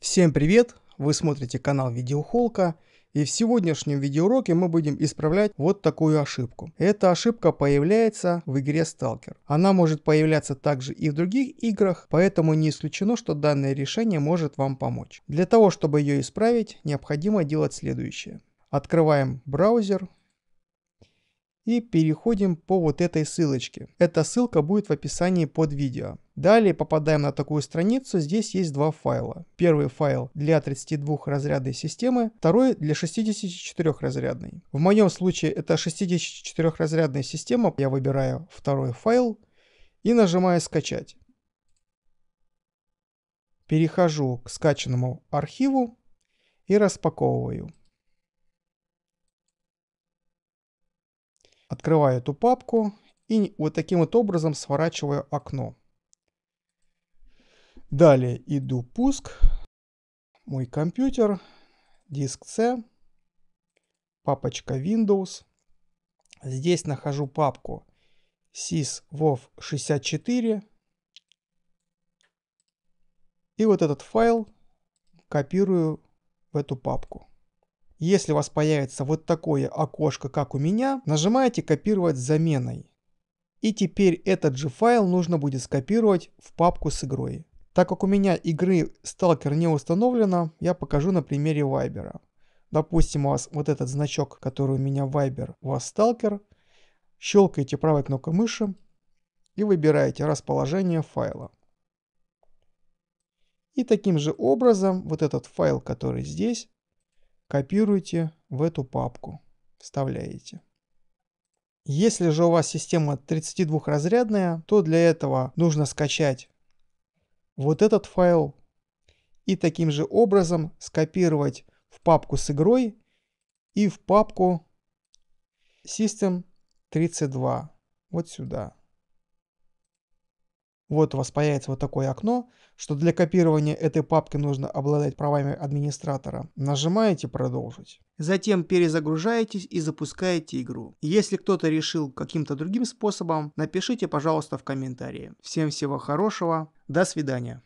Всем привет! Вы смотрите канал Видеохолка и в сегодняшнем видеоуроке мы будем исправлять вот такую ошибку. Эта ошибка появляется в игре Stalker. Она может появляться также и в других играх, поэтому не исключено, что данное решение может вам помочь. Для того, чтобы ее исправить, необходимо делать следующее. Открываем браузер и переходим по вот этой ссылочке. Эта ссылка будет в описании под видео. Далее попадаем на такую страницу, здесь есть два файла. Первый файл для 32 разрядной системы, второй для 64 разрядной. В моем случае это 64 разрядная система, я выбираю второй файл и нажимаю скачать. Перехожу к скачанному архиву и распаковываю. Открываю эту папку и вот таким вот образом сворачиваю окно. Далее иду пуск, мой компьютер, диск C, папочка Windows. Здесь нахожу папку sysvov64. И вот этот файл копирую в эту папку. Если у вас появится вот такое окошко, как у меня, нажимаете «Копировать с заменой». И теперь этот же файл нужно будет скопировать в папку с игрой. Так как у меня игры Stalker не установлена, я покажу на примере Viber. Допустим, у вас вот этот значок, который у меня Viber, у вас Stalker. Щелкаете правой кнопкой мыши и выбираете расположение файла. И таким же образом вот этот файл, который здесь, Копируете в эту папку. Вставляете. Если же у вас система 32-разрядная, то для этого нужно скачать вот этот файл и таким же образом скопировать в папку с игрой и в папку System 32. Вот сюда. Вот у вас появится вот такое окно, что для копирования этой папки нужно обладать правами администратора. Нажимаете «Продолжить». Затем перезагружаетесь и запускаете игру. Если кто-то решил каким-то другим способом, напишите, пожалуйста, в комментарии. Всем всего хорошего, до свидания.